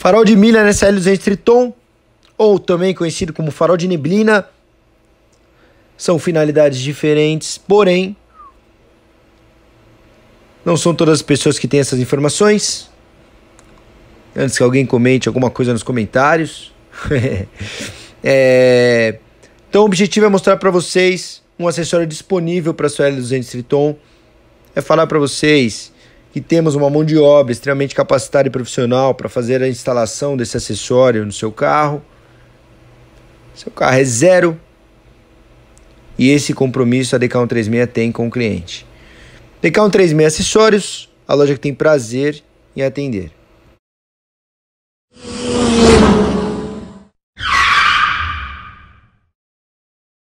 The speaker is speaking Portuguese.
Farol de milha NSL 200 Triton, ou também conhecido como farol de neblina, são finalidades diferentes, porém, não são todas as pessoas que têm essas informações. Antes que alguém comente alguma coisa nos comentários. é... Então, o objetivo é mostrar para vocês um acessório disponível para sua L200 Triton. É falar para vocês que temos uma mão de obra extremamente capacitada e profissional para fazer a instalação desse acessório no seu carro. Seu carro é zero. E esse compromisso a DK136 tem com o cliente. DK136 Acessórios, a loja que tem prazer em atender.